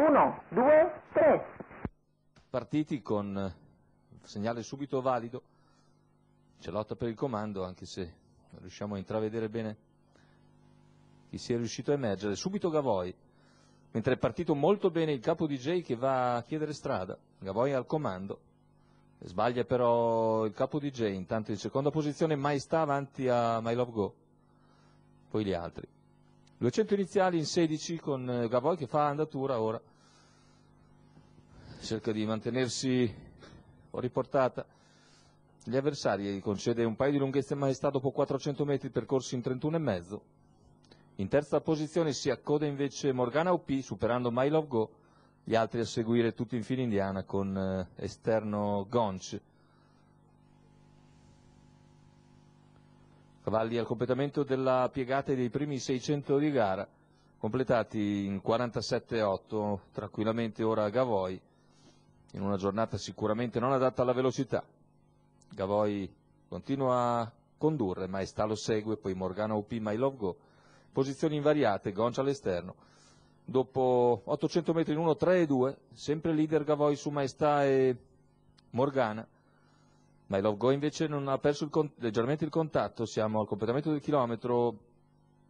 1, 2, 3. Partiti con eh, segnale subito valido, c'è lotta per il comando anche se non riusciamo a intravedere bene chi sia riuscito a emergere. Subito Gavoi, mentre è partito molto bene il capo DJ che va a chiedere strada, Gavoi al comando, sbaglia però il capo DJ, intanto in seconda posizione mai sta avanti a My Love Go, poi gli altri. 200 iniziali in 16 con eh, Gavoy che fa andatura ora, cerca di mantenersi fuori portata. Gli avversari gli concede un paio di lunghezze maestà dopo 400 metri percorsi in 31,5. In terza posizione si accode invece Morgana OP superando My Love Go, gli altri a seguire tutti in fila indiana con eh, esterno Gonch. cavalli al completamento della piegata dei primi 600 di gara, completati in 47,8 tranquillamente ora a Gavoi, in una giornata sicuramente non adatta alla velocità. Gavoi continua a condurre, Maestà lo segue, poi Morgana UP, My Love Go, posizioni invariate, Goncia all'esterno. Dopo 800 metri in 1, 3 e 2, sempre leader Gavoi su Maestà e Morgana, Mile of Go invece non ha perso il leggermente il contatto, siamo al completamento del chilometro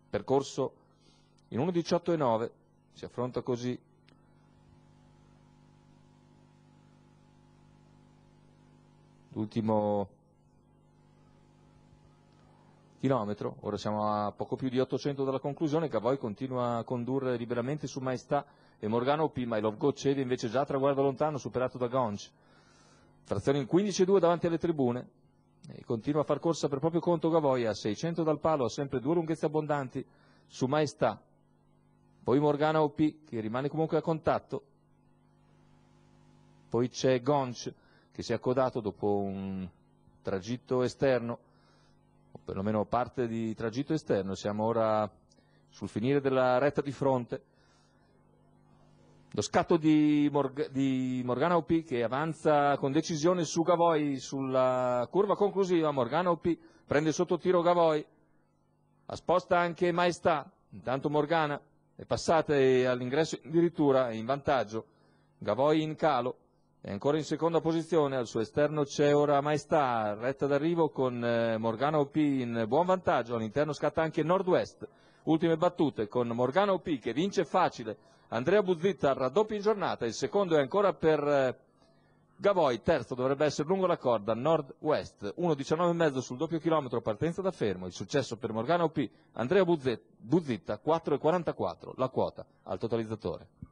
percorso in 1.18.9, si affronta così l'ultimo chilometro, ora siamo a poco più di 800 dalla conclusione, Cavoy continua a condurre liberamente su Maestà e Morgano P, Mile of Go cede invece già a traguardo lontano, superato da Gonch. Frazione in 15-2 davanti alle tribune. E continua a far corsa per proprio conto Gavoia, 600 dal palo, ha sempre due lunghezze abbondanti, su Maestà. Poi Morgana OP, che rimane comunque a contatto. Poi c'è Gonch, che si è accodato dopo un tragitto esterno, o perlomeno parte di tragitto esterno. Siamo ora sul finire della retta di fronte. Lo scatto di, Morg- di Morgana OP che avanza con decisione su Gavoi sulla curva conclusiva, Morgana OP prende sotto tiro Gavoi, ha sposta anche Maestà, intanto Morgana è passata all'ingresso addirittura in vantaggio, Gavoi in calo, è ancora in seconda posizione, al suo esterno c'è ora Maestà, retta d'arrivo con eh, Morgana OP in buon vantaggio, all'interno scatta anche Nord-West, Ultime battute con Morgana Opì che vince facile, Andrea Buzzitta raddoppia in giornata, il secondo è ancora per eh, Gavoi, terzo dovrebbe essere lungo la corda, nord-west, 1,19,5 sul doppio chilometro, partenza da fermo, il successo per Morgana Opì, Andrea Buzzitta, 4,44, la quota al totalizzatore.